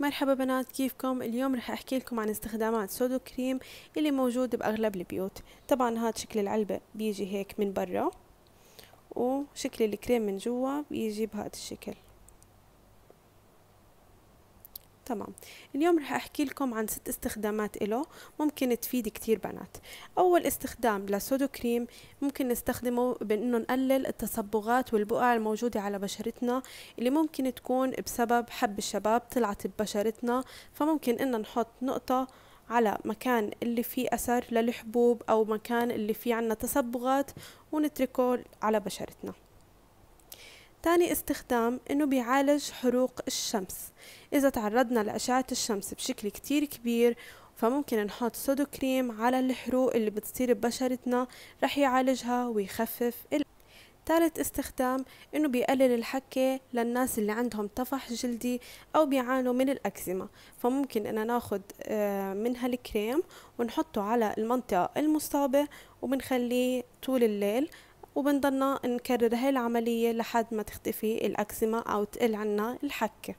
مرحبا بنات كيفكم اليوم رح احكي لكم عن استخدامات سودو كريم اللي موجود باغلب البيوت طبعا هاد شكل العلبة بيجي هيك من برا وشكل الكريم من جوا بيجي بهاد الشكل تمام اليوم رح احكي لكم عن ست استخدامات له ممكن تفيد كتير بنات اول استخدام لسودو كريم ممكن نستخدمه بانه نقلل التصبغات والبقع الموجودة على بشرتنا اللي ممكن تكون بسبب حب الشباب طلعت ببشرتنا فممكن ان نحط نقطة على مكان اللي فيه أثر للحبوب أو مكان اللي فيه عنا تصبغات ونتركه على بشرتنا تاني استخدام انه بيعالج حروق الشمس اذا تعرضنا لاشعة الشمس بشكل كتير كبير فممكن نحط سودو كريم على الحروق اللي بتصير ببشرتنا رح يعالجها ويخفف ال... ثالث استخدام انه بيقلل الحكة للناس اللي عندهم طفح جلدي او بيعانوا من الاكزيما فممكن انا ناخد آه، من هالكريم ونحطه على المنطقة المصابة وبنخليه طول الليل وبنضلنا نكرر هاي العملية لحد ما تختفي الأكسما أو تقل عنا الحكة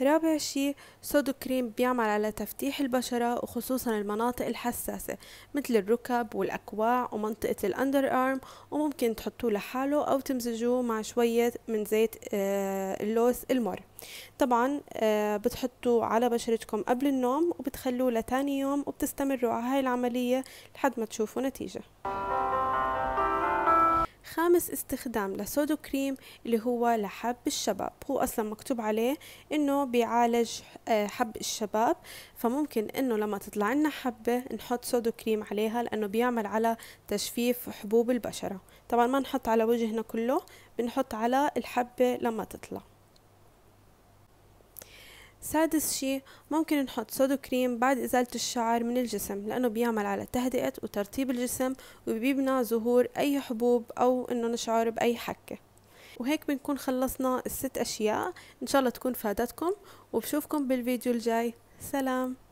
رابع شي سودو كريم بيعمل على تفتيح البشرة وخصوصا المناطق الحساسة مثل الركب والأكواع ومنطقة الأندر أرم وممكن تحطوه لحاله أو تمزجوه مع شوية من زيت آه، اللوز المر طبعا آه، بتحطوه على بشرتكم قبل النوم وبتخلوه لتاني يوم وبتستمروا على هاي العملية لحد ما تشوفوا نتيجة خامس استخدام لسودو كريم اللي هو لحب الشباب هو أصلا مكتوب عليه إنه بيعالج آه، حب الشباب فممكن إنه لما تطلع لنا حبة نحط سودو كريم عليها لأنه بيعمل على تجفيف حبوب البشرة طبعا ما نحط على وجهنا كله بنحط على الحبة لما تطلع سادس شي ممكن نحط سودو كريم بعد إزالة الشعر من الجسم لأنه بيعمل على تهدئة وترطيب الجسم وبيمنع ظهور أي حبوب أو إنه نشعر بأي حكة وهيك بنكون خلصنا الست أشياء إن شاء الله تكون فادتكم وبشوفكم بالفيديو الجاي سلام